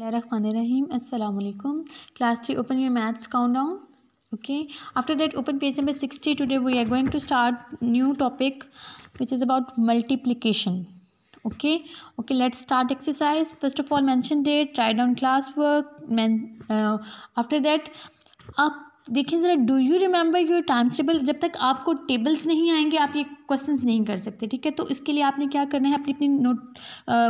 अस्सलाम class three open your maths count down okay after that open page number sixty today we are going to start new topic which is about multiplication okay okay let's start exercise first of all mention date ट्राई down class work after that uh देखिए ज़रा do you remember your times table जब तक आपको tables नहीं आएंगे आप ये क्वेश्चन नहीं कर सकते ठीक है तो इसके लिए आपने क्या करना है अपनी अपनी नोट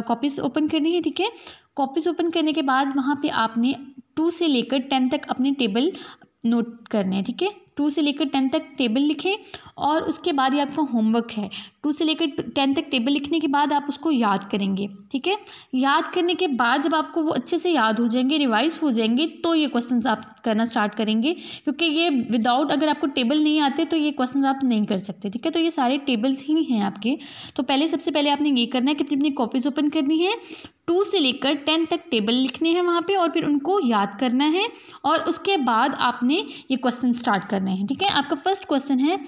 कॉपीज़ ओपन करनी है ठीक है कॉपीज़ ओपन करने के बाद वहाँ पे आपने टू से लेकर टेन तक अपने टेबल नोट करने हैं ठीक है टू से लेकर टेन तक टेबल लिखें और उसके बाद ही आपका होमवर्क है टू से लेकर टेन तक टेबल लिखने के बाद आप उसको याद करेंगे ठीक है याद करने के बाद जब आपको वो अच्छे से याद हो जाएंगे रिवाइज हो जाएंगे तो ये क्वेश्चन आप करना स्टार्ट करेंगे क्योंकि ये विदाउट अगर आपको टेबल नहीं आते तो ये क्वेश्चन आप नहीं कर सकते ठीक है तो ये सारे टेबल्स ही हैं आपके तो पहले सबसे पहले आपने ये करना है कितनी अपनी कॉपीज़ ओपन करनी है टू से लेकर टेन तक टेबल लिखने हैं वहाँ पे और फिर उनको याद करना है और उसके बाद आपने ये क्वेश्चन स्टार्ट करने हैं ठीक है आपका फर्स्ट क्वेश्चन है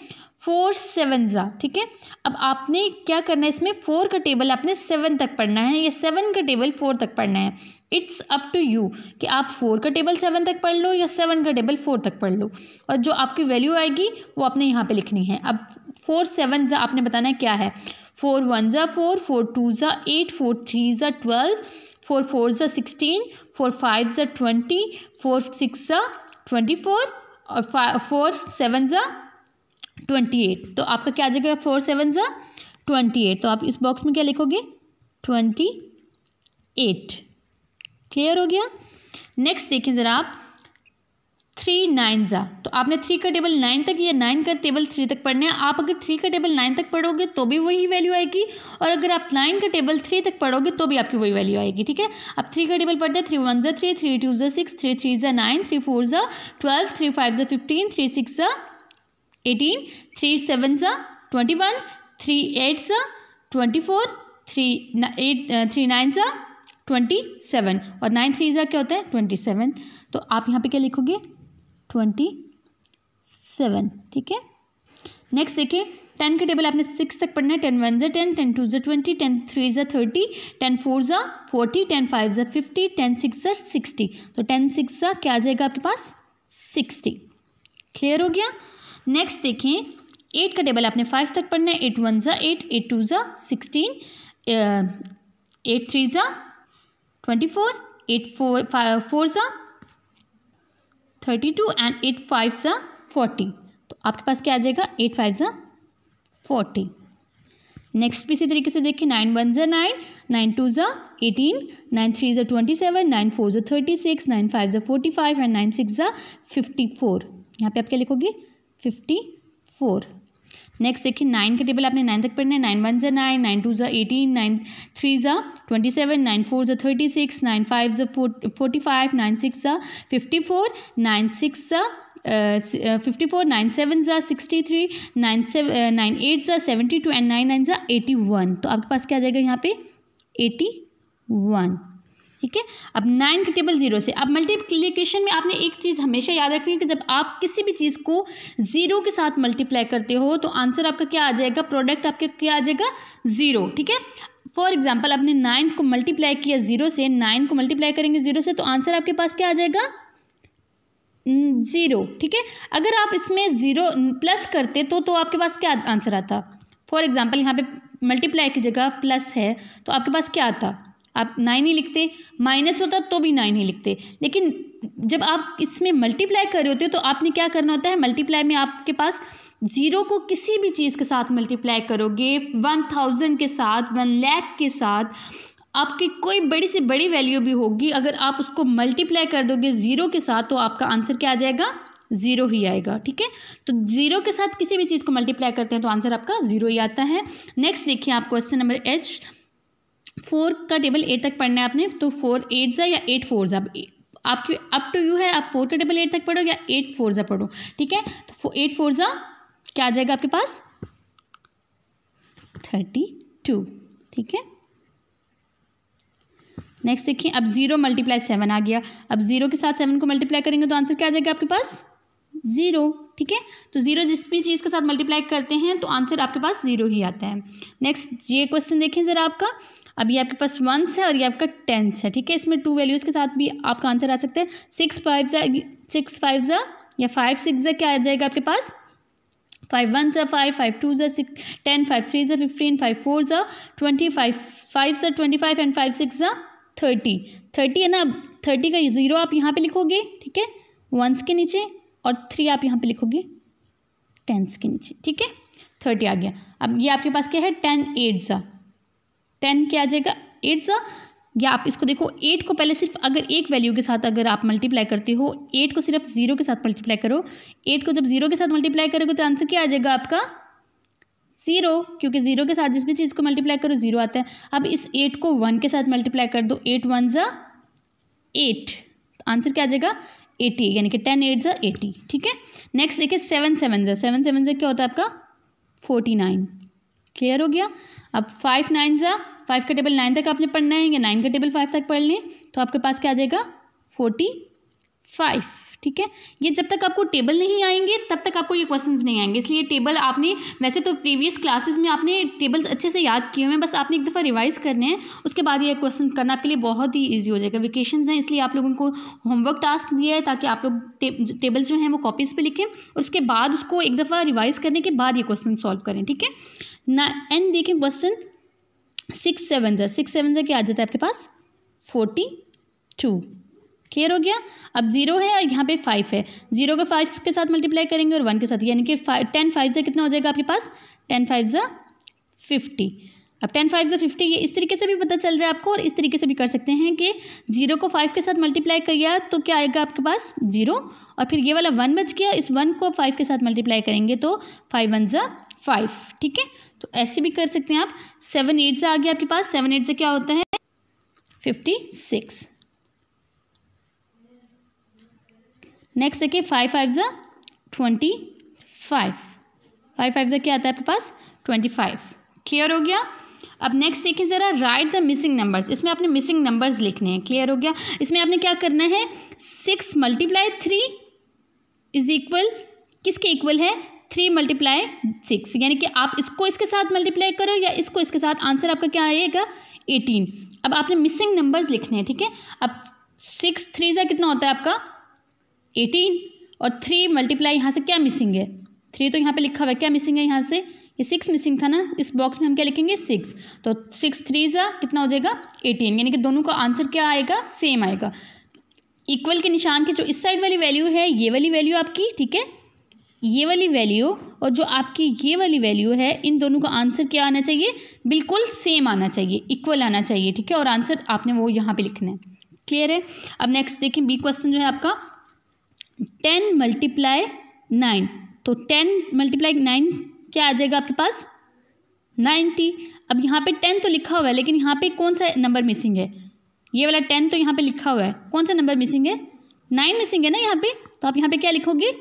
फोर सेवन ज़ा ठीक है अब आपने क्या करना है इसमें फोर का टेबल आपने सेवन तक पढ़ना है या सेवन का टेबल फोर तक पढ़ना है इट्स अप टू यू कि आप फोर का टेबल सेवन तक पढ़ लो या सेवन का टेबल फोर तक पढ़ लो और जो आपकी वैल्यू आएगी वो आपने यहाँ पे लिखनी है अब फोर सेवन ज़ा आपने बताना है क्या है फोर वन ज़ा फोर फोर टू ज़ा एट फोर थ्री ज़ा ट्वेल्व फोर फोर ज़ा सिक्सटीन फोर फाइव ज़ा ट्वेंटी फोर सिक्स ज़ा ट्वेंटी फोर और फोर सेवन ज़ा ट्वेंटी एट तो आपका क्या आ जाएगा फोर सेवन ज़ा ट्वेंटी एट तो आप इस बॉक्स में क्या लिखोगे ट्वेंटी एट क्लियर हो गया नेक्स्ट देखिए ज़रा आप थ्री नाइन ज़ा तो आपने थ्री का टेबल नाइन तक या नाइन का टेबल थ्री तक पढ़ना है आप अगर थ्री का टेबल नाइन तक पढ़ोगे तो भी वही वैल्यू आएगी और अगर आप नाइन का टेबल थ्री तक पढ़ोगे तो भी आपकी वही वैल्यू आएगी ठीक है आप थ्री का टेबल पढ़ते हैं थ्री वन ज़ा थ्री थ्री टू ज़ा सिक्स थ्री थ्री ज़ा नाइन थ्री फोर ज़ा ट्वेल्व थ्री फाइव ज़ा फिफ्टीन थ्री सिक्स ज़ा एटीन थ्री सेवन सा ट्वेंटी वन थ्री एट सा twenty four three eight three nine सा ट्वेंटी सेवन और नाइन थ्री सा क्या होता है ट्वेंटी सेवन तो आप यहाँ पे क्या लिखोगे ट्वेंटी सेवन ठीक है नेक्स्ट देखिए टेन के टेबल आपने सिक्स तक पढ़ना है टेन वन ज़ा टेन टेन टू ज़ा ट्वेंटी टेन थ्री ज़ा थर्टी टेन फोर ज़ा फोर्टी टेन फाइव ज़ा फिफ्टी टेन सिक्स ज़ा सिक्सटी तो टेन सिक्स ज़ा क्या आ जाएगा आपके पास सिक्सटी क्लियर हो गया नेक्स्ट देखें एट का टेबल आपने फाइव तक पढ़ना है एट वन ज़ा एट एट टू ज़ा सिक्सटीन एट थ्री ज़ा twenty four eight four five four ज़ा thirty two and eight five ज़ा फोर्टी तो आपके पास क्या आ जाएगा एट फाइव ज़ा फोर्टी नेक्स्ट भी इसी तरीके से देखिए नाइन वन ज़ा नाइन नाइन टू ज़ा एटीन नाइन थ्री ज़ा ट्वेंटी सेवन नाइन फोर ज़ा थर्टी सिक्स नाइन फाइव ज़ा forty five and nine six ज़ा फिफ्टी फोर यहाँ पे आप क्या लिखोगे फिफ्टी फोर नेक्स्ट देखिए नाइन का टेबल आपने नाइन तक पढ़ना है नाइन वन ज़ा नाइन नाइन टू ज़ा एटीन नाइन थ्री ज़ा ट्वेंटी सेवन नाइन फोर ज़ा थर्टी सिक्स नाइन फाइव ज़ा फोर्टी फाइव नाइन सिक्स ज़ा फिफ्टी फोर नाइन सिक्स ज़ा फिफ्टी फोर नाइन सेवन ज़ा sixty three nine seven nine eight ज़ा seventy two and nine nine ज़ा eighty one तो आपके पास क्या आ जाएगा यहाँ पे एटी वन ठीक है अब नाइन के टेबल जीरो से अब मल्टीप्लीकेशन में आपने एक चीज़ हमेशा याद रखनी कि जब आप किसी भी चीज़ को जीरो के साथ मल्टीप्लाई करते हो तो आंसर आपका क्या आ जाएगा प्रोडक्ट आपका क्या आ जाएगा जीरो ठीक है फॉर एग्जाम्पल आपने नाइन को मल्टीप्लाई किया जीरो से नाइन को मल्टीप्लाई करेंगे जीरो से तो आंसर आपके पास क्या आ जाएगा ज़ीरो hmm, ठीक है अगर आप इसमें ज़ीरो प्लस करते तो तो आपके पास क्या आंसर आता फॉर एग्ज़ाम्पल यहाँ पे मल्टीप्लाई की जगह प्लस है तो आपके पास क्या आता आप नाइन ही लिखते माइनस होता तो भी नाइन ही लिखते लेकिन जब आप इसमें मल्टीप्लाई कर रहे होते हो तो आपने क्या करना होता है मल्टीप्लाई में आपके पास ज़ीरो को किसी भी चीज़ के साथ मल्टीप्लाई करोगे वन थाउजेंड के साथ वन लैख के साथ आपकी कोई बड़ी से बड़ी वैल्यू भी होगी अगर आप उसको मल्टीप्लाई कर दोगे ज़ीरो के साथ तो आपका आंसर क्या आ जाएगा ज़ीरो ही आएगा ठीक है तो ज़ीरो के साथ किसी भी चीज़ को मल्टीप्लाई करते हैं तो आंसर आपका ज़ीरो ही आता है नेक्स्ट देखिए आप क्वेश्चन नंबर एच फोर का टेबल एट तक पढ़ना है आपने तो फोर एट ज़ा या एट फोर ज़ा आपकी अप टू यू है आप फोर का टेबल एट तक पढ़ो या एट फोर ज़ा पढ़ो ठीक है तो एट फोर ज़ा क्या आ जाएगा आपके पास थर्टी टू ठीक है नेक्स्ट देखिए अब जीरो मल्टीप्लाई सेवन आ गया अब जीरो के साथ सेवन को मल्टीप्लाई करेंगे तो आंसर क्या आ जाएगा आपके पास ज़ीरो ठीक है तो ज़ीरो जिस भी चीज़ के साथ मल्टीप्लाई करते हैं तो आंसर आपके पास ज़ीरो ही आता है नेक्स्ट ये क्वेश्चन देखें ज़रा आपका अब ये आपके पास वंस है और ये आपका टेंथ है ठीक है इसमें टू वैल्यूज़ के साथ भी आपका आंसर आ सकता है सिक्स फाइव ज़ा सिक्स फाइव ज़ा या फाइव सिक्स ज़ा क्या आ जाएगा आपके पास फाइव वन ज़ा फाइव फाइव टू ज़ा सिक्स टेन फाइव थ्री ज़ा फिफ्टीन फाइव फोर ज़ा ट्वेंटी फाइव फाइव ज़ा twenty five and five six ज़ा थर्टी थर्टी है ना थर्टी का ज़ीरो आप यहाँ पे लिखोगे ठीक है वंस के नीचे और थ्री आप यहाँ पे लिखोगे टेंस के नीचे ठीक है थर्टी आ गया अब ये आपके पास क्या है टेन एट ज़ा टेन क्या आ जाएगा एट ज़ा या आप इसको देखो एट को पहले सिर्फ अगर एक वैल्यू के साथ अगर आप मल्टीप्लाई करते हो एट को सिर्फ जीरो के साथ मल्टीप्लाई करो एट को जब जीरो के साथ मल्टीप्लाई करोगे तो आंसर क्या आ जाएगा आपका ज़ीरो क्योंकि ज़ीरो के साथ जिस भी चीज़ को मल्टीप्लाई करो ज़ीरो आता है अब इस एट को वन के साथ मल्टीप्लाई कर दो एट वन ज़ा एट आंसर क्या आ जाएगा एटी यानी कि टेन एट ज़ा एटी ठीक है नेक्स्ट देखिए सेवन सेवन ज़ा सेवन सेवन ज़ा क्या होता है आपका फोर्टी नाइन क्लियर हो गया अब फाइव नाइन ज़ा फाइव का टेबल नाइन तक आपने पढ़ना है या नाइन का टेबल फाइव तक पढ़ लें तो आपके पास क्या आ जाएगा फोर्टी फाइव ठीक है ये जब तक आपको टेबल नहीं आएंगे तब तक आपको ये क्वेश्चंस नहीं आएंगे इसलिए टेबल आपने वैसे तो प्रीवियस क्लासेस में आपने टेबल्स अच्छे से याद किए हुए हैं बस आपने एक दफ़ा रिवाइज़ करने हैं उसके बाद ये क्वेश्चन करना आपके लिए बहुत ही ईजी हो जाएगा वेकेशन हैं इसलिए आप लोगों को होमवर्क टास्क दिया है ताकि आप लोग टे, टेबल्स जो हैं वो कॉपीज़ पर लिखें उसके बाद उसको एक दफ़ा रिवाइज़ करने के बाद ये क्वेश्चन सॉल्व करें ठीक है ना एंड देखें क्वेश्चन सिक्स सेवन जै सिक्स सेवन जै क्या आ जाता है आपके पास फोर्टी टू क्लियर हो गया अब जीरो है और यहाँ पे फाइव है जीरो को फाइव के साथ मल्टीप्लाई करेंगे और वन के साथ यानी कि फाइव टेन फाइव जै कितना हो जाएगा आपके पास टेन फाइव जै फिफ्टी अब टेन फाइव से फिफ्टी ये इस तरीके से भी पता चल रहा है आपको और इस तरीके से भी कर सकते हैं कि जीरो को फाइव के साथ मल्टीप्लाई किया तो क्या आएगा आपके पास जीरो और फिर ये वाला वन बच गया इस वन को फाइव के साथ मल्टीप्लाई करेंगे तो फाइव वन ज़ा फाइव ठीक है तो ऐसे भी कर सकते हैं आप सेवन एट से आ गया आपके पास सेवन एट से क्या होता है फिफ्टी सिक्स नेक्स्ट देखिए फाइव फाइव ज़ा ट्वेंटी फाइव फाइव फाइव ज़ा क्या आता है आपके पास ट्वेंटी फाइव क्लियर हो गया अब नेक्स्ट देखें ज़रा राइट द मिसिंग नंबर्स इसमें आपने मिसिंग नंबर्स लिखने हैं क्लियर हो गया इसमें आपने क्या करना है six multiply three is equal किसके इक्वल है थ्री मल्टीप्लाई सिक्स यानी कि आप इसको इसके साथ मल्टीप्लाई करो या इसको इसके साथ आंसर आपका क्या आएगा एटीन अब आपने मिसिंग नंबर्स लिखने हैं ठीक है अब सिक्स थ्री सा कितना होता है आपका एटीन और थ्री मल्टीप्लाई यहाँ से क्या मिसिंग है थ्री तो यहाँ पे लिखा हुआ है क्या मिसिंग है यहाँ से ये सिक्स मिसिंग था ना इस बॉक्स में हम क्या लिखेंगे सिक्स तो सिक्स थ्री ज़ा कितना हो जाएगा एटीन यानी कि दोनों का आंसर क्या आएगा सेम आएगा इक्वल के निशान की जो इस साइड वाली वैल्यू है ये वाली वैल्यू आपकी ठीक है ये वाली वैल्यू और जो आपकी ये वाली वैल्यू है इन दोनों का आंसर क्या आना चाहिए बिल्कुल सेम आना चाहिए इक्वल आना चाहिए ठीक है और आंसर आपने वो यहाँ पे लिखना है क्लियर है अब नेक्स्ट देखें बी क्वेश्चन जो है आपका टेन मल्टीप्लाई नाइन तो टेन मल्टीप्लाई नाइन क्या आ जाएगा आपके पास नाइन्टी अब यहाँ पे टेन तो लिखा हुआ है लेकिन यहाँ पे कौन सा नंबर मिसिंग है ये वाला टेन तो यहाँ पे लिखा हुआ है कौन सा नंबर मिसिंग है नाइन मिसिंग है ना यहाँ पे तो आप यहाँ पे क्या लिखोगे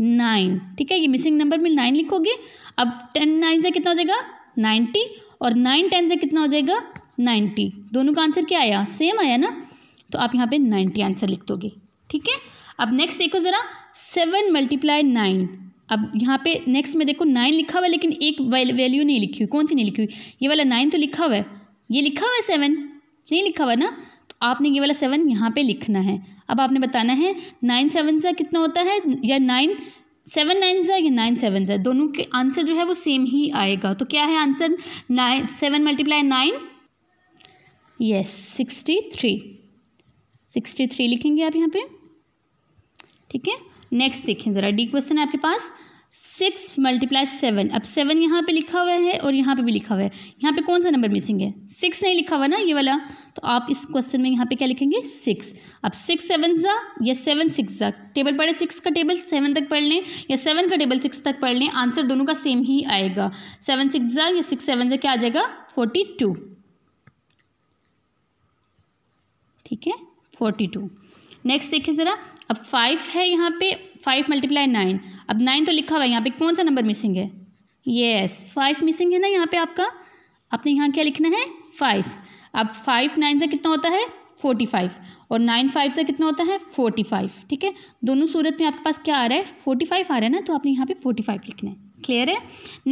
नाइन ठीक है ये मिसिंग नंबर में नाइन लिखोगे अब टेन नाइन से कितना हो जाएगा नाइन्टी और नाइन टेन से कितना हो जाएगा नाइन्टी दोनों का आंसर क्या आया सेम आया ना तो आप यहाँ पे नाइन्टी आंसर लिख दोगे ठीक है अब नेक्स्ट देखो ज़रा सेवन मल्टीप्लाई नाइन अब यहाँ पे नेक्स्ट में देखो नाइन लिखा हुआ है लेकिन एक वैल्यू नहीं लिखी हुई कौन सी नहीं लिखी हुई ये वाला नाइन तो लिखा हुआ है ये लिखा हुआ है सेवन नहीं लिखा हुआ ना तो आपने ये वाला सेवन यहाँ पे लिखना है अब आपने बताना है नाइन सेवन सा कितना होता है या नाइन सेवन नाइन सा या नाइन सेवन सा दोनों के आंसर जो है वो सेम ही आएगा तो क्या है answer nine seven multiply nine yes sixty three sixty three लिखेंगे आप यहाँ पे ठीक है नेक्स्ट देखें ज़रा डी क्वेश्चन है आपके पास सिक्स मल्टीप्लाई सेवन अब सेवन यहाँ पे लिखा हुआ है और यहाँ पे भी लिखा हुआ है यहाँ पे कौन सा नंबर मिसिंग है सिक्स नहीं लिखा हुआ ना ये वाला तो आप इस क्वेश्चन में यहाँ पे क्या लिखेंगे सिक्स अब सिक्स सेवन ज़ा या सेवन सिक्स ज़ा टेबल पढ़े सिक्स का टेबल सेवन तक पढ़ लें या सेवन का टेबल सिक्स तक पढ़ लें आंसर दोनों का सेम ही आएगा सेवन सिक्स ज़ा या सिक्स सेवन ज़ा क्या आ जाएगा फोर्टी टू ठीक है फोर्टी टू नेक्स्ट देखें ज़रा अब फाइव है यहाँ पे फाइव मल्टीप्लाई नाइन अब नाइन तो लिखा हुआ है यहाँ पे कौन सा नंबर मिसिंग है येस फाइव मिसिंग है ना यहाँ पे आपका आपने यहाँ क्या लिखना है फाइव अब फाइव नाइन से कितना होता है फोर्टी फाइव और नाइन फाइव से कितना होता है फोर्टी फाइव ठीक है दोनों सूरत में आपके पास क्या आ रहा है फोर्टी फाइव आ रहा है ना तो आपने यहाँ पे फोर्टी फाइव लिखना है क्लियर है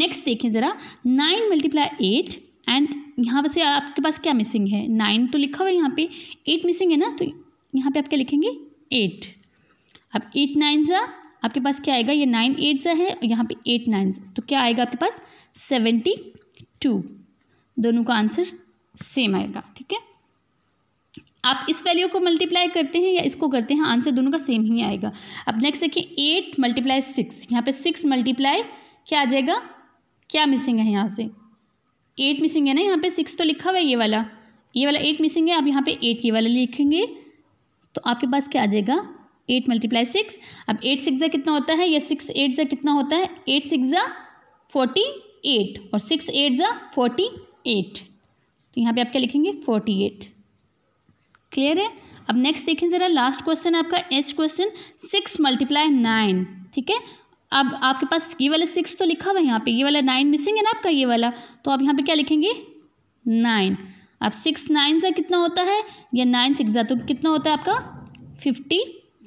नेक्स्ट देखें ज़रा नाइन मल्टीप्लाई एट एंड यहाँ से आपके पास क्या मिसिंग है नाइन तो लिखा हुआ है यहाँ पे एट मिसिंग है ना तो यहाँ पे आप क्या लिखेंगे एट अब एट नाइन ज़ा आपके पास क्या आएगा ये नाइन एट ज़ा है यहाँ पे एट नाइन तो क्या आएगा आपके पास सेवेंटी टू दोनों का आंसर सेम आएगा ठीक है आप इस वैल्यू को मल्टीप्लाई करते हैं या इसको करते हैं आंसर दोनों का सेम ही आएगा अब नेक्स्ट देखिए एट मल्टीप्लाई सिक्स यहाँ पे सिक्स मल्टीप्लाई क्या आ जाएगा क्या मिसिंग है यहाँ से एट मिसिंग है ना यहाँ पे सिक्स तो लिखा हुआ है ये वाला ये वाला एट मिसिंग है आप यहाँ पे एट ये वाला लिखेंगे तो आपके पास क्या आ जाएगा एट मल्टीप्लाई सिक्स अब एट सिक्स कितना होता है या सिक्स एट जै कितना होता है एट सिक्स ज़ा फोर्टी एट और सिक्स एट ज़ा फोर्टी एट तो यहाँ पे आप क्या लिखेंगे फोर्टी एट क्लियर है अब नेक्स्ट देखें ज़रा लास्ट क्वेश्चन आपका H question six multiply nine ठीक है अब आपके पास ये वाला सिक्स तो लिखा हुआ है यहाँ पे ये वाला नाइन मिसिंग है ना आपका ये वाला तो आप यहाँ पे क्या लिखेंगे नाइन अब सिक्स नाइन सा कितना होता है या नाइन सिक्स तो कितना होता है आपका फिफ्टी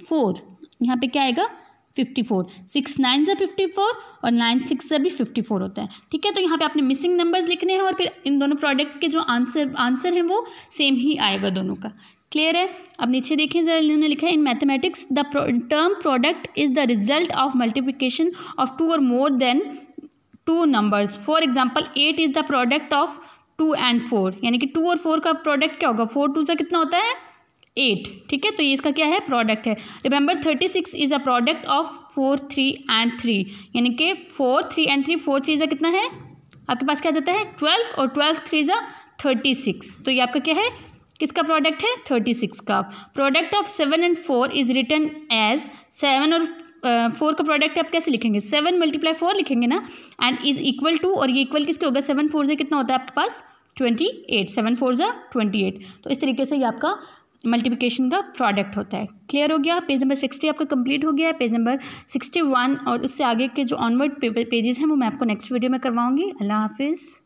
फोर यहाँ पर क्या आएगा फिफ्टी फोर सिक्स नाइन से फिफ्टी फोर और नाइन सिक्स से भी फिफ्टी फोर होता है ठीक है तो यहाँ पे आपने मिसिंग नंबर्स लिखने हैं और फिर इन दोनों प्रोडक्ट के जो आंसर आंसर हैं वो सेम ही आएगा दोनों का क्लियर है अब नीचे देखें जरा इन्होंने लिखा है in mathematics the term product is the result of multiplication of two और more than two numbers for example eight is the product of two and four यानी कि टू और फोर का प्रोडक्ट क्या होगा फोर टू सा कितना होता है एट ठीक है तो ये इसका क्या है प्रोडक्ट है remember thirty six is a product of four three and three यानी कि four three and three four three ज़ा कितना है आपके पास क्या जाता है ट्वेल्व और ट्वेल्व थ्री ज़ा थर्टी सिक्स तो ये आपका क्या है किसका प्रोडक्ट है थर्टी सिक्स का product of seven and four is written as seven और फोर का प्रोडक्ट है आप कैसे लिखेंगे सेवन मल्टीप्लाई फोर लिखेंगे ना एंड इज इक्वल टू और ये इक्वल किसके होगा सेवन फोर से कितना होता है आपके पास ट्वेंटी एट सेवन फोर जो ट्वेंटी एट तो इस तरीके से ये आपका मल्टीप्लिकेशन का प्रोडक्ट होता है क्लियर हो गया पेज नंबर सिक्सटी आपका कंप्लीट हो गया है पेज नंबर सिक्सटी वन और उससे आगे के जो ऑनवर्ड पेजेस हैं वो मैं आपको नेक्स्ट वीडियो में करवाऊंगी अल्लाह हाफिज़